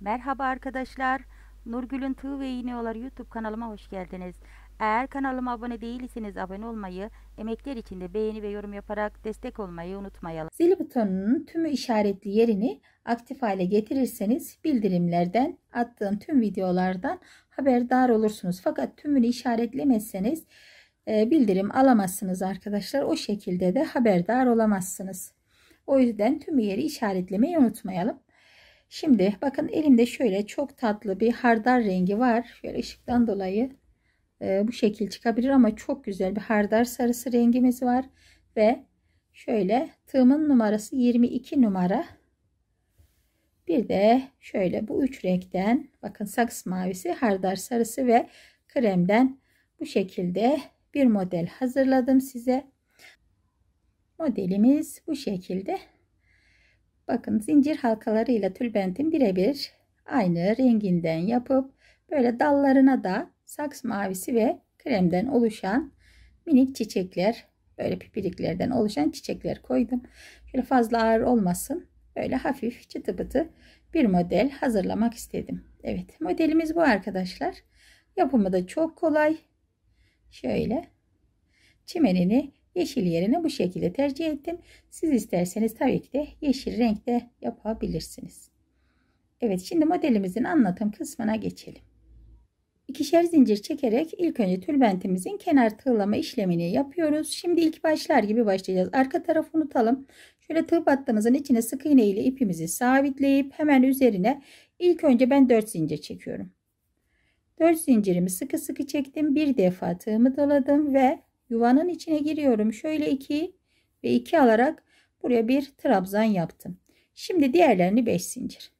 Merhaba arkadaşlar. Nurgül'ün Tığ ve İğne İğneolar YouTube kanalıma hoş geldiniz. Eğer kanalıma abone değilseniz abone olmayı, emekler için de beğeni ve yorum yaparak destek olmayı unutmayalım. Zil butonunun tümü işaretli yerini aktif hale getirirseniz bildirimlerden, attığım tüm videolardan haberdar olursunuz. Fakat tümünü işaretlemezseniz e, bildirim alamazsınız arkadaşlar. O şekilde de haberdar olamazsınız. O yüzden tüm yeri işaretlemeyi unutmayalım. Şimdi bakın elimde şöyle çok tatlı bir hardar rengi var. Şöyle ışıktan dolayı e, bu şekil çıkabilir ama çok güzel bir hardar sarısı rengimiz var. Ve şöyle tığımın numarası 22 numara. Bir de şöyle bu üç renkten bakın saks mavisi, hardar sarısı ve kremden bu şekilde bir model hazırladım size. Modelimiz bu şekilde. Bakın zincir halkalarıyla tülbentin birebir aynı renginden yapıp böyle dallarına da saks mavisi ve kremden oluşan minik çiçekler böyle pipiriklerden oluşan çiçekler koydum. Şöyle fazla ağır olmasın. Böyle hafif çıtı pıtı bir model hazırlamak istedim. Evet modelimiz bu arkadaşlar. Yapımı da çok kolay. Şöyle çimenini Yeşil yerine bu şekilde tercih ettim. Siz isterseniz tabii ki de yeşil renkte yapabilirsiniz. Evet şimdi modelimizin anlatım kısmına geçelim. İkişer zincir çekerek ilk önce tülbentimizin kenar tığlama işlemini yapıyoruz. Şimdi ilk başlar gibi başlayacağız. Arka tarafı unutalım. Şöyle tığ battığımızın içine sık iğne ile ipimizi sabitleyip hemen üzerine ilk önce ben 4 zincir çekiyorum. 4 zincirimi sıkı sıkı çektim. Bir defa tığımı doladım ve yuvanın içine giriyorum. Şöyle 2 ve 2 alarak buraya bir trabzan yaptım. Şimdi diğerlerini 5 zincir.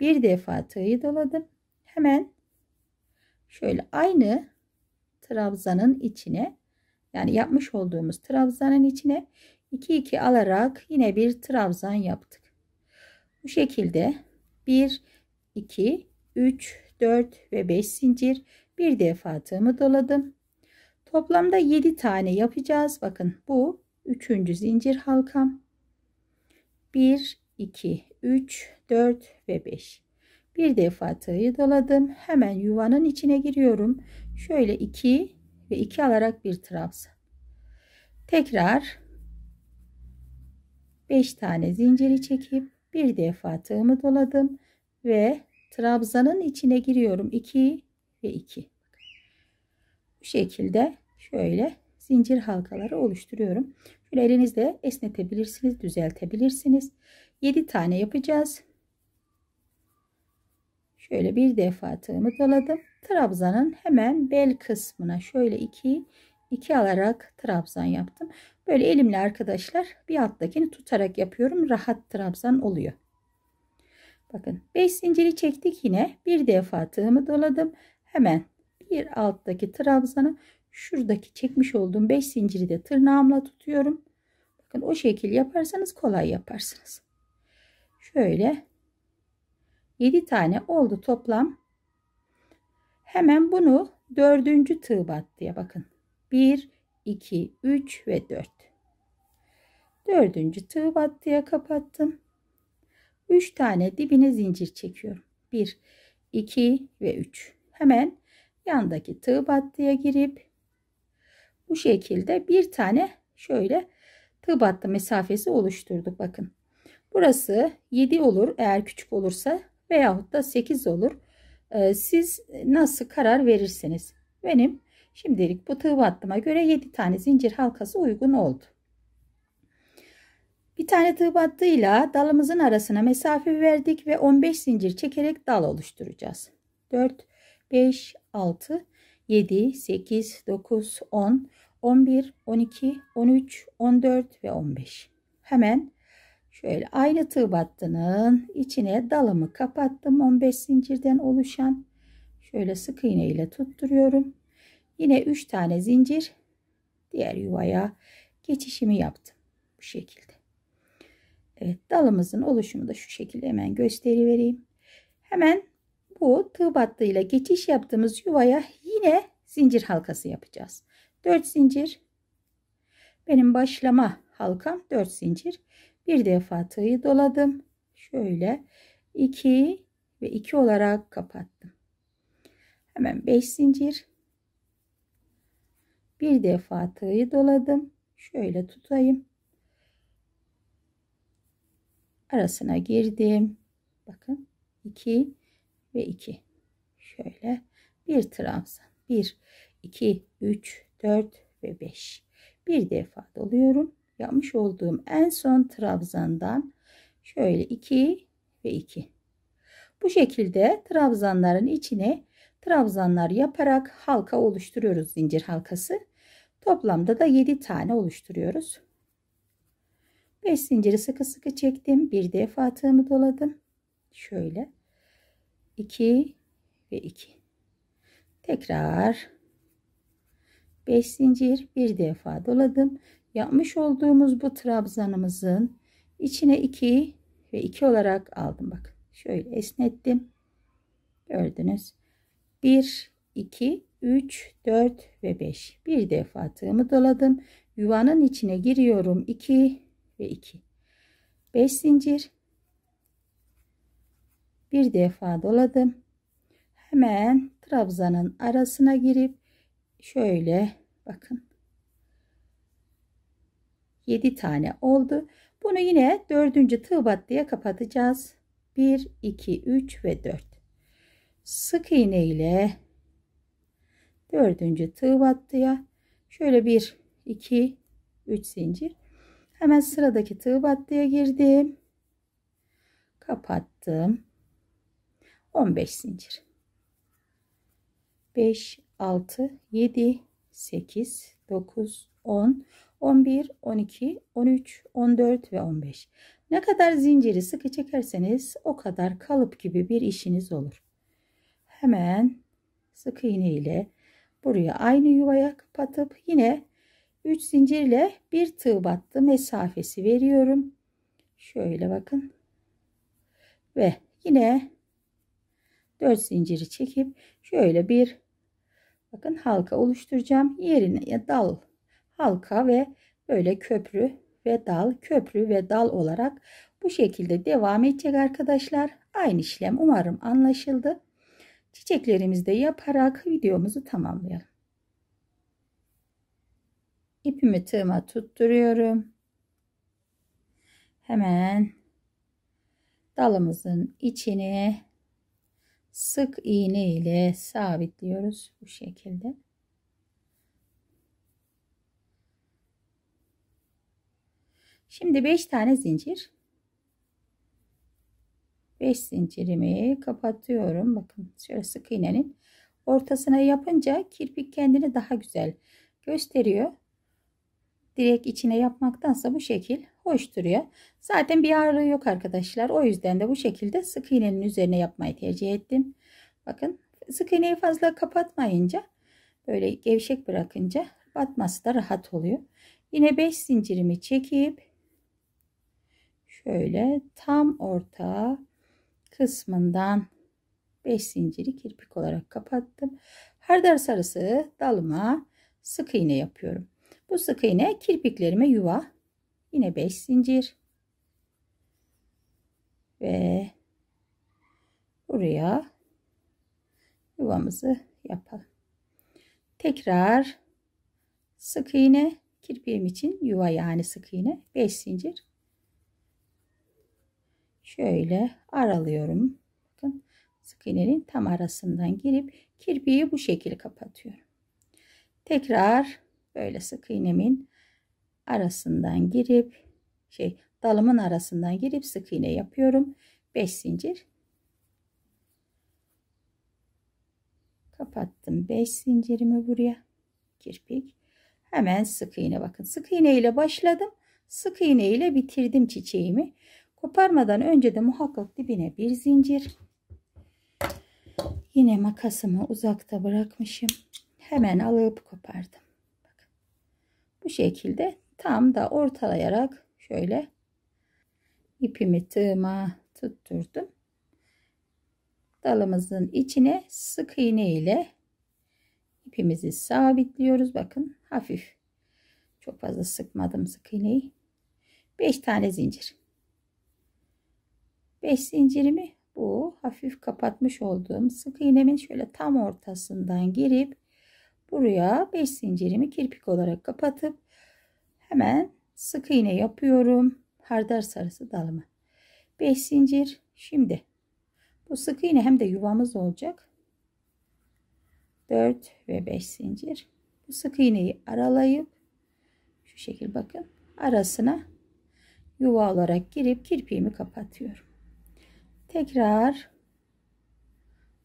Bir defa tığı doladım. Hemen şöyle aynı trabzanın içine yani yapmış olduğumuz trabzanın içine 2 2 alarak yine bir trabzan yaptık. Bu şekilde 1 2 3 4 ve 5 zincir bir defa tığımı doladım. Toplamda 7 tane yapacağız. Bakın bu 3. zincir halkam. 1, 2, 3, 4 ve 5. Bir defa tığı doladım. Hemen yuvanın içine giriyorum. Şöyle 2 ve 2 alarak bir trabzan. Tekrar 5 tane zinciri çekip bir defa tığımı doladım ve trabzanın içine giriyorum. 2 ve 2. Bu şekilde şöyle zincir halkaları oluşturuyorum. Şöyle elinizle esnetebilirsiniz, düzeltebilirsiniz. 7 tane yapacağız. Şöyle bir defa tığımı doladım. Trabzanın hemen bel kısmına şöyle iki, iki alarak trabzan yaptım. Böyle elimle arkadaşlar bir alttakini tutarak yapıyorum. Rahat trabzan oluyor. Bakın 5 zinciri çektik yine. Bir defa tığımı doladım. Hemen bir alttaki trabzanı şuradaki çekmiş olduğum 5 zinciri de tırnağımla tutuyorum. Bakın o şekil yaparsanız kolay yaparsınız. Şöyle 7 tane oldu toplam. Hemen bunu dördüncü tığ battıya bakın. 1, 2, 3 ve 4. Dördüncü tığ battıya kapattım. 3 tane dibine zincir çekiyorum. 1, 2 ve 3. Hemen yandaki tığ battıya girip bu şekilde bir tane şöyle tığ battı mesafesi oluşturduk. Bakın burası 7 olur eğer küçük olursa veyahut da 8 olur. Ee, siz nasıl karar verirsiniz. Benim şimdilik bu tığ battıma göre 7 tane zincir halkası uygun oldu. Bir tane tığ battıyla dalımızın arasına mesafe verdik ve 15 zincir çekerek dal oluşturacağız. 4, 5, 6, 7, 8, 9, 10, 11, 12, 13, 14 ve 15. Hemen şöyle aynı tığ battının içine dalımı kapattım. 15 zincirden oluşan şöyle sık iğne ile tutturuyorum. Yine 3 tane zincir diğer yuvaya geçişimi yaptım. Bu şekilde. Evet dalımızın oluşumu da şu şekilde hemen gösterivereyim. Hemen bu tığ battığıyla geçiş yaptığımız yuvaya yine zincir halkası yapacağız. 4 zincir benim başlama halkam 4 zincir bir defa tığı doladım şöyle 2 ve 2 olarak kapattım hemen 5 zincir bir defa tığı doladım şöyle tutayım arasına girdim bakın 2 ve 2. Şöyle bir trabzan. 1, 2, 3, 4 ve 5. Bir defa doluyorum. Yapmış olduğum en son trabzandan şöyle 2 ve 2. Bu şekilde trabzanların içine trabzanlar yaparak halka oluşturuyoruz zincir halkası. Toplamda da 7 tane oluşturuyoruz. 5 zinciri sıkı sıkı çektim. Bir defa tığımı doladım. Şöyle. 2 ve 2 tekrar 5 zincir bir defa doladım yapmış olduğumuz bu trabzanımızın içine 2 ve 2 olarak aldım bak şöyle esnettim gördünüz 1 2 3 4 ve 5 bir defa tığımı doladım yuvanın içine giriyorum 2 ve 2 5 zincir bir defa doladım. Hemen trabzanın arasına girip şöyle bakın. 7 tane oldu. Bunu yine dördüncü tığ battıya kapatacağız. 1, 2, 3 ve 4. Sık iğne ile dördüncü tığ battıya şöyle 1, 2, 3 zincir. Hemen sıradaki tığ battıya girdim. Kapattım. 15 zincir. 5, 6, 7, 8, 9, 10, 11, 12, 13, 14 ve 15. Ne kadar zinciri sıkı çekerseniz o kadar kalıp gibi bir işiniz olur. Hemen sık iğne ile buraya aynı yuvaya kapatıp yine 3 zincirle bir tığ battı mesafesi veriyorum. Şöyle bakın. Ve yine 4 zinciri çekip şöyle bir bakın halka oluşturacağım. Yerine dal, halka ve böyle köprü ve dal, köprü ve dal olarak bu şekilde devam edecek arkadaşlar. Aynı işlem umarım anlaşıldı. Çiçeklerimizde yaparak videomuzu tamamlayalım. ipimi tığıma tutturuyorum. Hemen dalımızın içini sık iğne ile sabitliyoruz bu şekilde. Şimdi 5 tane zincir. 5 zincirimi kapatıyorum. Bakın şöyle sık iğnenin ortasına yapınca kirpik kendini daha güzel gösteriyor. Direkt içine yapmaktansa bu şekil Boş duruyor. Zaten bir ağırlığı yok arkadaşlar. O yüzden de bu şekilde sık iğnenin üzerine yapmayı tercih ettim. Bakın sık iğneyi fazla kapatmayınca böyle gevşek bırakınca batması da rahat oluyor. Yine 5 zincirimi çekip şöyle tam orta kısmından 5 zinciri kirpik olarak kapattım. Hardar sarısı dalıma sık iğne yapıyorum. Bu sık iğne kirpiklerime yuva yine 5 zincir ve buraya yuvamızı yapalım. Tekrar sık iğne kirpiğim için yuva yani sık iğne 5 zincir. Şöyle aralıyorum. Bakın sık iğnenin tam arasından girip kirpiği bu şekilde kapatıyorum. Tekrar böyle sık iğnemin arasından girip şey dalımın arasından girip sık iğne yapıyorum. 5 zincir kapattım 5 zincirimi buraya kirpik hemen sık iğne bakın sık iğne ile başladım sık iğne ile bitirdim çiçeğimi koparmadan önce de muhakkak dibine bir zincir yine makasımı uzakta bırakmışım hemen alıp kopardım bu şekilde tam da ortalayarak şöyle ipimi tığıma tutturdum. Dalımızın içine sık iğne ile ipimizi sabitliyoruz. Bakın hafif. Çok fazla sıkmadım sık iğneyi. 5 tane zincir. 5 zincirimi bu hafif kapatmış olduğum sık iğnemin şöyle tam ortasından girip buraya 5 zincirimi kirpik olarak kapatıp Hemen sık iğne yapıyorum. Hardar sarısı dalımı. 5 zincir. Şimdi bu sık iğne hem de yuvamız olacak. 4 ve 5 zincir. Bu sık iğneyi aralayıp şu şekil bakın arasına yuva olarak girip kirpiğimi kapatıyorum. Tekrar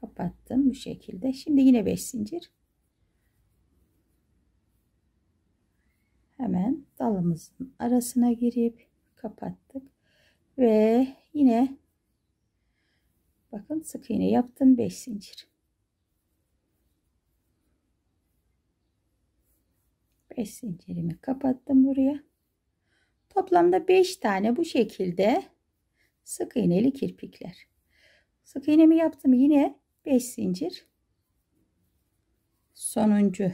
kapattım bu şekilde. Şimdi yine 5 zincir. hemen dalımızın arasına girip kapattık ve yine bakın sık iğne yaptım 5 zincir 5 zincirimi kapattım buraya toplamda 5 tane bu şekilde sık iğneli kirpikler sık iğnemi yaptım yine 5 zincir sonuncu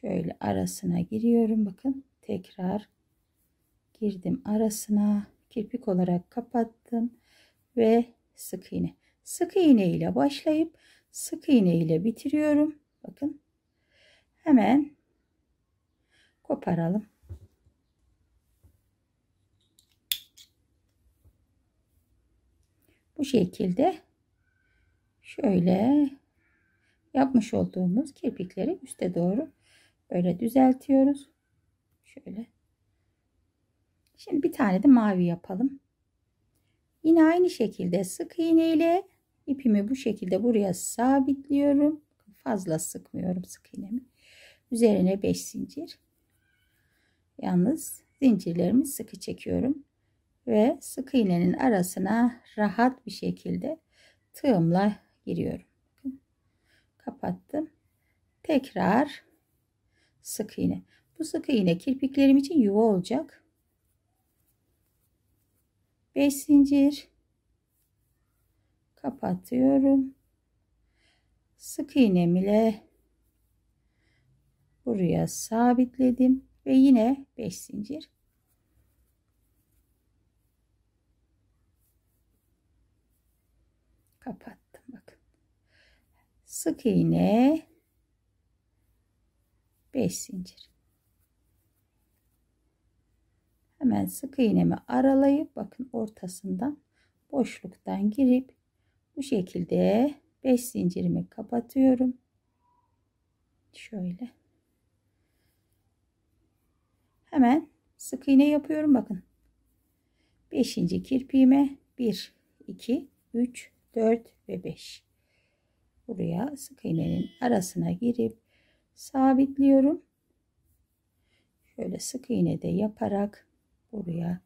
şöyle arasına giriyorum bakın tekrar girdim arasına kirpik olarak kapattım ve sık iğne sık iğne ile başlayıp sık iğne ile bitiriyorum bakın hemen koparalım bu şekilde şöyle yapmış olduğumuz kirpikleri üste doğru Öyle düzeltiyoruz. Şöyle. Şimdi bir tane de mavi yapalım. Yine aynı şekilde sık iğne ile ipimi bu şekilde buraya sabitliyorum. Fazla sıkmıyorum sık iğnemi. Üzerine 5 zincir. Yalnız zincirlerimi sıkı çekiyorum. Ve sık iğnenin arasına rahat bir şekilde tığımla giriyorum. Kapattım. Tekrar sık iğne. Bu sık iğne kirpiklerim için yuva olacak. 5 zincir kapatıyorum. Sık iğnem ile buraya sabitledim ve yine 5 zincir kapattım bakın. Sık iğne 5 zincir. Hemen sık iğnemi aralayıp bakın ortasından boşluktan girip bu şekilde 5 zincirimi kapatıyorum. Şöyle. Hemen sık iğne yapıyorum bakın. 5. kirpiğime 1 2 3 4 ve 5. Buraya sık iğnenin arasına girip sabitliyorum. Şöyle sık iğne de yaparak buraya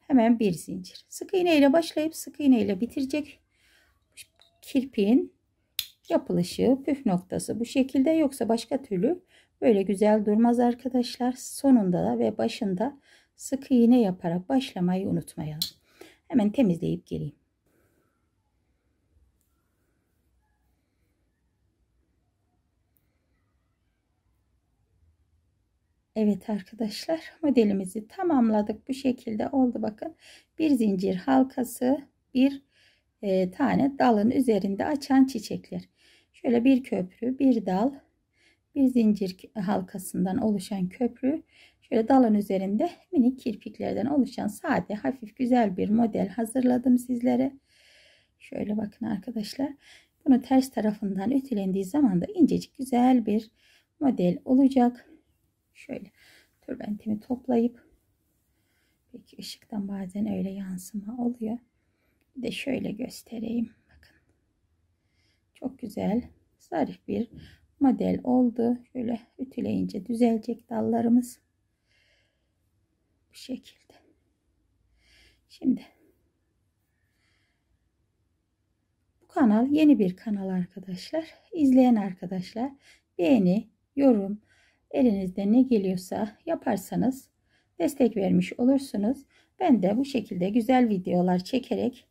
hemen bir zincir. Sık iğne ile başlayıp sık iğne ile bitirecek kirpiğin yapılışı, püf noktası bu şekilde yoksa başka türlü böyle güzel durmaz arkadaşlar. Sonunda da ve başında sık iğne yaparak başlamayı unutmayalım. Hemen temizleyip geleyim. Evet arkadaşlar modelimizi tamamladık. Bu şekilde oldu bakın. Bir zincir halkası bir e, tane dalın üzerinde açan çiçekler. Şöyle bir köprü bir dal bir zincir halkasından oluşan köprü şöyle dalın üzerinde minik kirpiklerden oluşan sade hafif güzel bir model hazırladım sizlere. Şöyle bakın arkadaşlar. Bunu ters tarafından ütülendiği zaman da incecik güzel bir model olacak. Şöyle türbentimi toplayıp peki ışıktan bazen öyle yansıma oluyor. Bir de şöyle göstereyim. Bakın. Çok güzel zarif bir model oldu. Şöyle ütüleyince düzelecek dallarımız. Bu şekilde. Şimdi bu kanal yeni bir kanal arkadaşlar. izleyen arkadaşlar beğeni, yorum, elinizde ne geliyorsa yaparsanız destek vermiş olursunuz. Ben de bu şekilde güzel videolar çekerek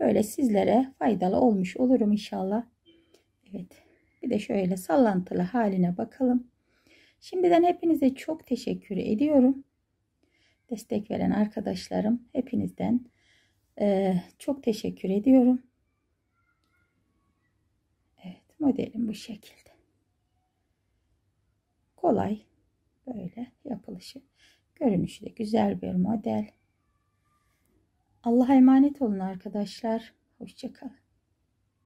böyle sizlere faydalı olmuş olurum inşallah. Evet. Bir de şöyle sallantılı haline bakalım. Şimdiden hepinize çok teşekkür ediyorum. Destek veren arkadaşlarım hepinizden e, çok teşekkür ediyorum. Evet modelim bu şekilde kolay böyle yapılışı. Görünüşü de güzel bir model. Allah'a emanet olun arkadaşlar. Hoşçakalın.